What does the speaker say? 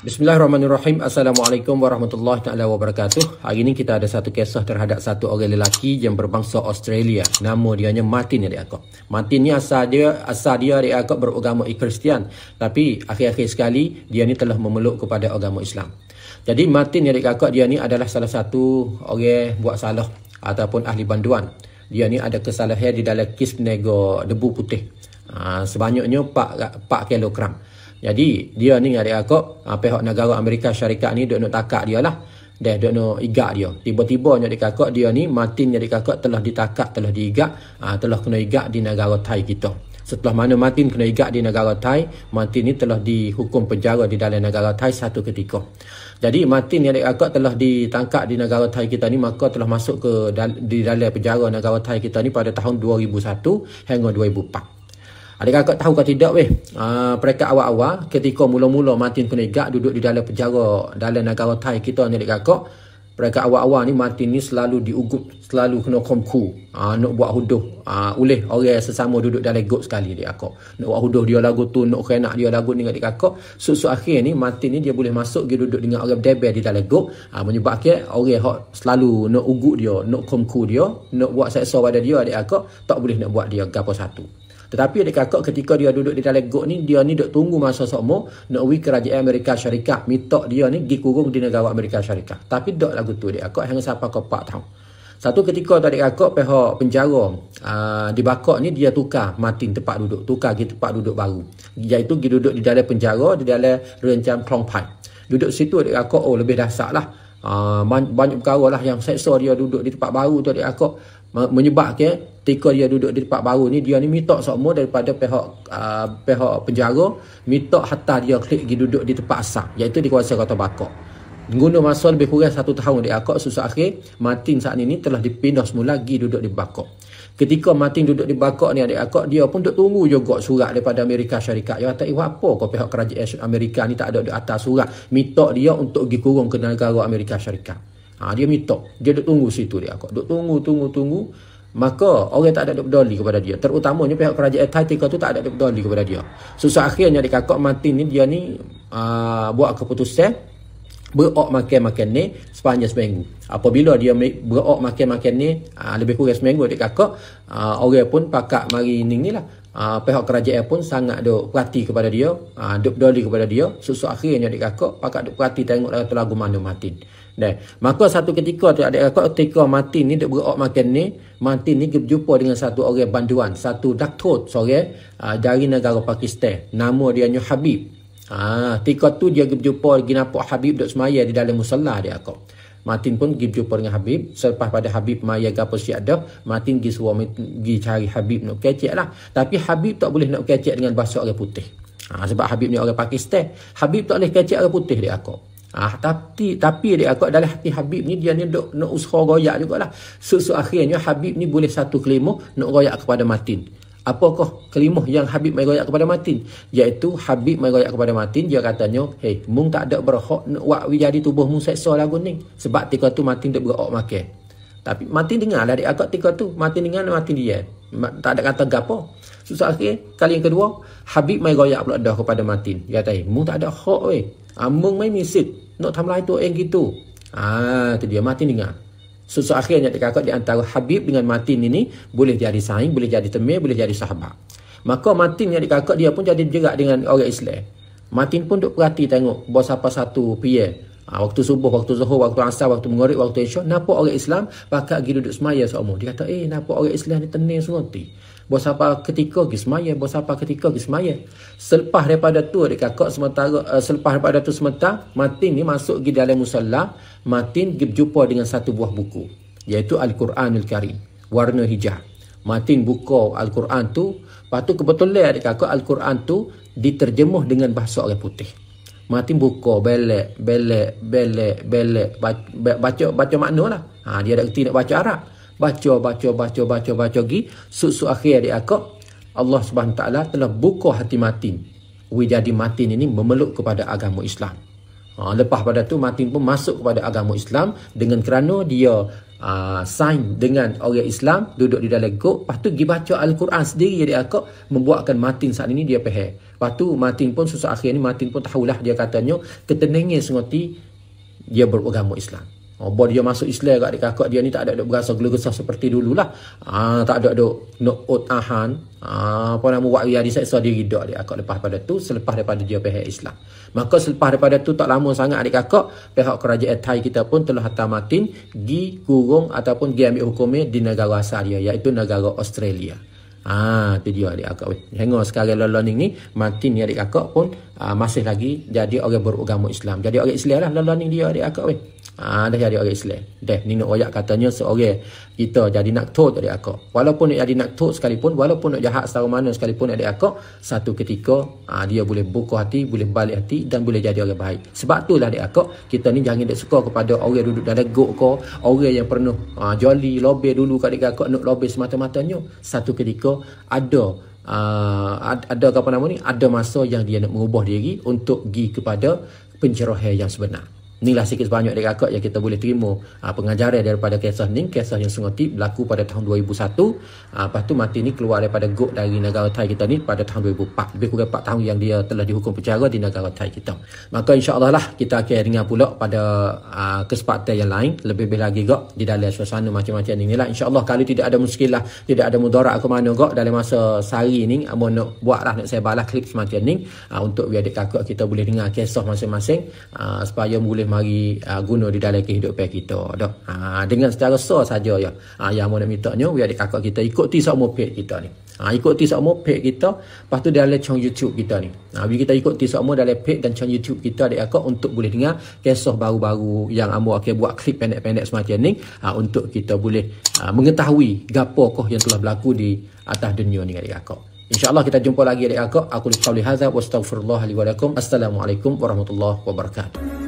Bismillahirrahmanirrahim. Assalamualaikum warahmatullahi taala wabarakatuh. Hari ini kita ada satu kisah terhadap satu orang lelaki yang berbangsa Australia. Nama dia nya Martin yang diakok. Martin ni asal dia asal dia diakok beragama Kristian, tapi akhir-akhir sekali dia ni telah memeluk kepada agama Islam. Jadi Martin yang diakok dia ni adalah salah satu orang buat salah ataupun ahli banduan. Dia ni ada kesalahan di dalam kis nego debu putih. Ah, sebanyaknya 4 4 kilogram. Jadi dia ni ada aku uh, pihak negara Amerika Syarikat ni duk nak takak dia lah. Dia duk nak igak dia. Tiba-tiba nak kakak dia ni Martin jadi kakak telah ditakak, telah diigak, uh, telah kena igak di negara Thai kita. Setelah mana Martin kena igak di negara Thai, Martin ni telah dihukum penjara di dalam negara Thai satu ketika. Jadi Martin yang dikakak telah ditangkap di negara Thai kita ni maka telah masuk ke dal- di dalam penjara negara Thai kita ni pada tahun 2001 hingga 2004. Adakah kau tahu kau tidak weh? Uh, ah, peringkat awal-awal ketika mula-mula Martin Penegak duduk di dalam penjara dalam negara Thai kita ni dekat kau. Peringkat awal-awal ni Martin ni selalu diugut, selalu kena komku. Uh, nak buat huduh uh, oleh orang yang sesama duduk dalam got sekali dekat kau. Nak buat huduh dia lagu tu, nak kena dia lagu ni dekat kau. So, so akhir ni Martin ni dia boleh masuk dia duduk dengan orang berdebel di dalam got. Uh, menyebabkan orang yang selalu nak ugut dia, nak komku dia, nak buat seksa pada dia dekat kau, tak boleh nak buat dia gapo satu. Tetapi ada kakak ketika dia duduk di dalam got ni, dia ni duk tunggu masa sokmo nak pergi kerajaan Amerika Syarikat. Minta dia ni pergi kurung di negara Amerika Syarikat. Tapi duk lagu tu dia kakak hanya siapa kau Pak tahun. Satu ketika tadi kakak pihak penjara uh, di bakok ni dia tukar mati tempat duduk. Tukar ke tempat duduk baru. Iaitu dia duduk di dalam penjara, di dalam rencang Klongpai. Duduk situ adik kakak, oh lebih dasar lah. Ah, banyak, banyak perkara lah yang seksa dia duduk di tempat baru tu adik akak menyebabkan ketika eh, dia duduk di tempat baru ni dia ni minta semua daripada pihak uh, pihak penjara minta hatta dia klik pergi duduk di tempat asap iaitu di kawasan kota bakok guna masa lebih kurang satu tahun adik aku susah akhir Martin saat ini telah dipindah semula pergi duduk di bakok Ketika Martin duduk di bakok ni adik akak, dia pun duduk tunggu juga surat daripada Amerika Syarikat. Dia kata, eh apa kau pihak kerajaan Amerika ni tak ada di atas surat. Minta dia untuk pergi kurung ke negara Amerika Syarikat. Ha, dia minta. Dia duduk tunggu situ dia akak. Duduk tunggu, tunggu, tunggu. Maka orang tak ada duduk peduli kepada dia. Terutamanya pihak kerajaan Taitika tu tak ada duduk peduli kepada dia. Susah so, akhirnya adik akak Martin ni, dia ni uh, buat keputusan berok makan-makan ni sepanjang seminggu. Apabila dia berok makan-makan ni ah, lebih kurang seminggu adik kakak, ah, orang pun pakak mari ning ni lah. Ah, pihak kerajaan pun sangat duk perhati kepada dia, duk doli kepada dia. Susu akhirnya adik kakak, pakak duk perhati tengok lagu lagu mana Martin. Dan, maka satu ketika tu adik kakak ketika Martin ni duk berok makan ni, Martin ni berjumpa dengan satu orang banduan, satu doktor seorang eh, dari negara Pakistan. Nama dia Nyuh Habib. Ha, tika tu dia pergi berjumpa lagi nampak Habib duduk semaya di dalam musalah dia akak. Martin pun pergi berjumpa dengan Habib. Selepas pada Habib maya gapa siap ada, Martin pergi suruh pergi cari Habib nak kecek lah. Tapi Habib tak boleh nak kecek dengan bahasa orang putih. Ha, sebab Habib ni orang Pakistan. Habib tak boleh kecek orang putih dia akak. Ah, ha, tapi tapi dia aku adalah hati Habib ni dia ni duk nak usaha royak jugaklah. Susu akhirnya Habib ni boleh satu kelima nak royak kepada Martin apakah kelimah yang Habib mai royak kepada matin, iaitu Habib mai royak kepada matin dia katanya hey mung tak ada berhak wak jadi tubuh mung seksa lagu ni sebab tika tu matin tak berhak makan tapi matin dengar lah dekat tika tu matin dengar lah matin dia tak ada kata gapo susah akhir kali yang kedua Habib mai royak pula dah kepada matin dia kata hey, mung tak ada hak weh ah, mung mai misit nak tamlai tu eng gitu ah tu dia Martin dengar So, so akhirnya dia kata di antara Habib dengan Martin ini boleh jadi saing, boleh jadi temir, boleh jadi sahabat. Maka Martin yang dikakak dia pun jadi berjerak dengan orang Islam. Martin pun duk perhati tengok bos apa satu pihak. Ha, waktu subuh, waktu zuhur, waktu asar, waktu mengorik, waktu esok. Kenapa orang Islam pakai pergi duduk semaya seumur. Dia kata, eh kenapa orang Islam ni tening seronti. Buat siapa ketika pergi semaya. Buat siapa ketika pergi semaya. Selepas daripada tu adik kakak sementara. Uh, selepas daripada tu sementara. Matin ni masuk pergi dalam musallah. Matin pergi berjumpa dengan satu buah buku. Iaitu Al-Quranul Karim. Warna hijau. Matin buka Al-Quran tu. Lepas tu kebetulan adik kakak Al-Quran tu diterjemah dengan bahasa oleh putih. Matin buka, belek, belek, belek, belek. Baca, baca, baca makna lah. Ha, dia ada kerti nak baca Arab baca baca baca baca baca lagi susu sud akhir adik akak Allah Subhanahu taala telah buka hati matin we jadi matin ini memeluk kepada agama Islam ha, lepas pada tu matin pun masuk kepada agama Islam dengan kerana dia uh, sign dengan orang Islam duduk di dalam gok lepas tu pergi baca Al-Quran sendiri adik akak membuatkan matin saat ini dia pehe lepas tu matin pun susu akhir ni matin pun tahulah dia katanya ketenengin sengoti dia beragama Islam Oh, bila dia masuk Islam kat dekat kakak dia ni tak ada duk berasa gelegesah seperti dululah. Ah tak ada duk nak utahan. Ah apa nama buat dia diseksa diri dak dia kakak lepas pada tu selepas daripada dia pihak Islam. Maka selepas daripada tu tak lama sangat adik kakak pihak kerajaan Thai kita pun telah hantar matin gi kurung ataupun gi ambil hukumnya di negara asal dia iaitu negara Australia. Ah tu dia adik kakak. Hengor sekarang lalani ni matin ni adik kakak pun aa, ah, masih lagi jadi orang beragama Islam. Jadi orang Islam lah lalani dia adik kakak Ah dah jadi orang Islam. Dah ni nak royak katanya seorang kita jadi nak tot dari aku, Walaupun nak jadi nak tot sekalipun, walaupun nak jahat secara mana sekalipun dari aku satu ketika aa, ah, dia boleh buka hati, boleh balik hati dan boleh jadi orang baik. Sebab tu lah dari aku kita ni jangan dek suka kepada orang duduk dalam gok ke, orang yang pernah aa, ah, joli lobby dulu kat dekat aku nak lobby semata-matanya. Satu ketika ada aa, ah, ada apa nama ni ada masa yang dia nak mengubah diri untuk gi kepada pencerahan yang sebenar. Inilah sikit sebanyak dari kakak yang kita boleh terima ha, pengajaran daripada kisah ni. Kisah yang tip berlaku pada tahun 2001. Ha, ah, lepas tu mati ni keluar daripada gok dari negara Thai kita ni pada tahun 2004. Lebih kurang 4 tahun yang dia telah dihukum penjara di negara Thai kita. Maka insyaAllah lah kita akan dengar pula pada ha, kesempatan yang lain. Lebih-lebih lagi gok di dalam suasana macam-macam ni. Inilah allah kalau tidak ada muskilah, tidak ada mudarat aku mana gok dalam masa sehari ni. Amo nak buat lah, nak saya balas klip semacam ni. Ha, untuk biar adik kakak kita boleh dengar kisah masing-masing. supaya boleh mari uh, guna di dalam kehidupan kita dah ha, dengan secara so saja ya ha, yang mau nak minta nya biar kakak kita ikuti sama pet kita ni ha, ah, ikuti sama pet kita lepas tu dalam channel YouTube kita ni ha, biar kita ikuti sama dalam pet dan channel YouTube kita adik kakak untuk boleh dengar kisah baru-baru yang amo akan buat klip pendek-pendek semacam ni ha, untuk kita boleh ha, mengetahui gapo kah yang telah berlaku di atas dunia ni adik akak InsyaAllah kita jumpa lagi adik-adik. Aku lupa lihat hadha. Wastaghfirullah li walakum. Assalamualaikum warahmatullahi wabarakatuh.